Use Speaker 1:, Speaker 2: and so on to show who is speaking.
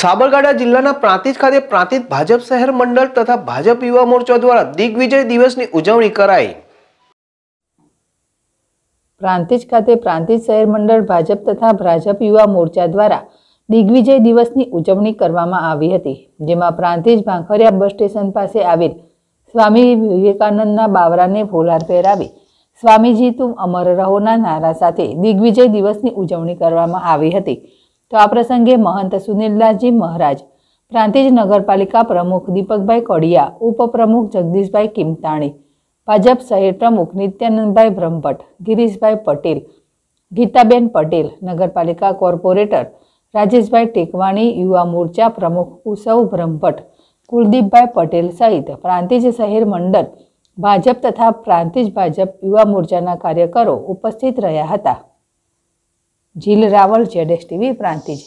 Speaker 1: સાબરકાંઠા જિલ્લાના પ્રાંતિજ ખાતે પ્રાંતિજ ભાજપ શહેર મંડળ તથા ભાજપ યુવા મોરચા દ્વારા દિગ્વિજય દિવસની ઉજવણી કરાઈ
Speaker 2: પ્રાંતિજ ખાતે પ્રાંતિજ શહેર મંડળ ભાજપ તથા ભાજપ યુવા મોરચા દ્વારા દિગ્વિજય દિવસની ઉજવણી કરવામાં આવી હતી જેમાં પ્રાંતિજ ભાંખરિયા બસ સ્ટેશન પાસે આવેલ સ્વામી વિવેકાનંદના બાવરાને ફોલાર પહેરાવી સ્વામીજી તું અમર રહોના નારા સાથે દિગ્વિજય દિવસની ઉજવણી કરવામાં આવી હતી તો આ પ્રસંગે મહંત સુનિલદાસજી મહારાજ પ્રાંતિજ નગરપાલિકા પ્રમુખ દીપકભાઈ કોડિયા ઉપપ્રમુખ જગદીશભાઈ કિમતાણી ભાજપ શહેર પ્રમુખ નિત્યાનંદભાઈ બ્રહ્મભટ્ટ ગિરીશભાઈ પટેલ ગીતાબેન પટેલ નગરપાલિકા કોર્પોરેટર રાજેશભાઈ ટેકવાણી યુવા મોરચા પ્રમુખ ઉસવ બ્રહ્મભટ્ટ કુલદીપભાઈ પટેલ સહિત પ્રાંતિજ શહેર મંડળ ભાજપ તથા પ્રાંતિજ ભાજપ યુવા મોરચાના કાર્યકરો ઉપસ્થિત રહ્યા હતા Jeel Raval Z S TV Prantij